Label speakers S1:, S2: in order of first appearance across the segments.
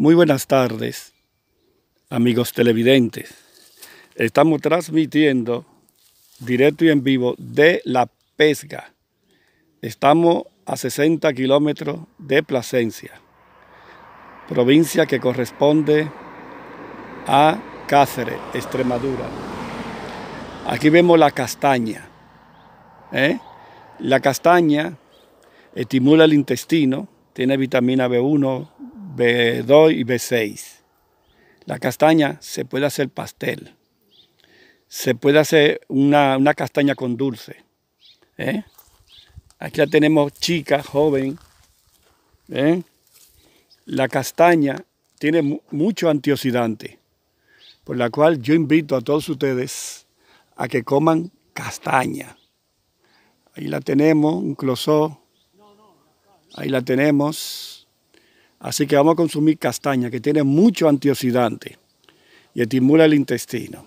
S1: Muy buenas tardes, amigos televidentes. Estamos transmitiendo directo y en vivo de La Pesca. Estamos a 60 kilómetros de Plasencia, provincia que corresponde a Cáceres, Extremadura. Aquí vemos la castaña. ¿eh? La castaña estimula el intestino, tiene vitamina B1, B2 y B6. La castaña se puede hacer pastel. Se puede hacer una, castaña con dulce. ¿eh? Aquí la tenemos chica, joven. ¿eh? La castaña tiene mucho antioxidante, por la cual yo invito a todos ustedes a que coman castaña. Ahí la tenemos, un closó. Ahí la tenemos. Así que vamos a consumir castaña, que tiene mucho antioxidante y estimula el intestino.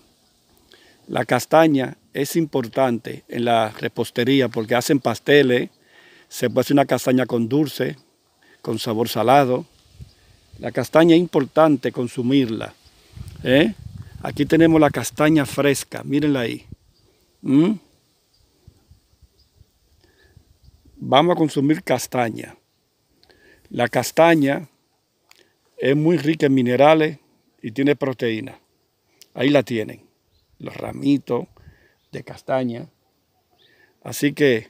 S1: La castaña es importante en la repostería porque hacen pasteles, se puede hacer una castaña con dulce, con sabor salado. La castaña es importante consumirla. ¿eh? Aquí tenemos la castaña fresca, mírenla ahí. Vamos a consumir castaña. La castaña es muy rica en minerales y tiene proteína. Ahí la tienen, los ramitos de castaña. Así que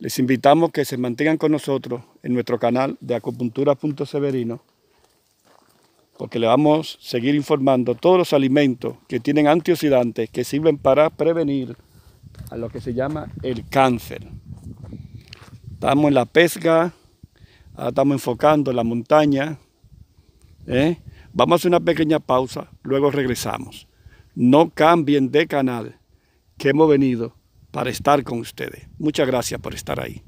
S1: les invitamos que se mantengan con nosotros en nuestro canal de acupuntura.severino porque le vamos a seguir informando todos los alimentos que tienen antioxidantes que sirven para prevenir a lo que se llama el cáncer. Estamos en la pesca, Ahora estamos enfocando en la montaña. ¿eh? Vamos a hacer una pequeña pausa, luego regresamos. No cambien de canal, que hemos venido para estar con ustedes. Muchas gracias por estar ahí.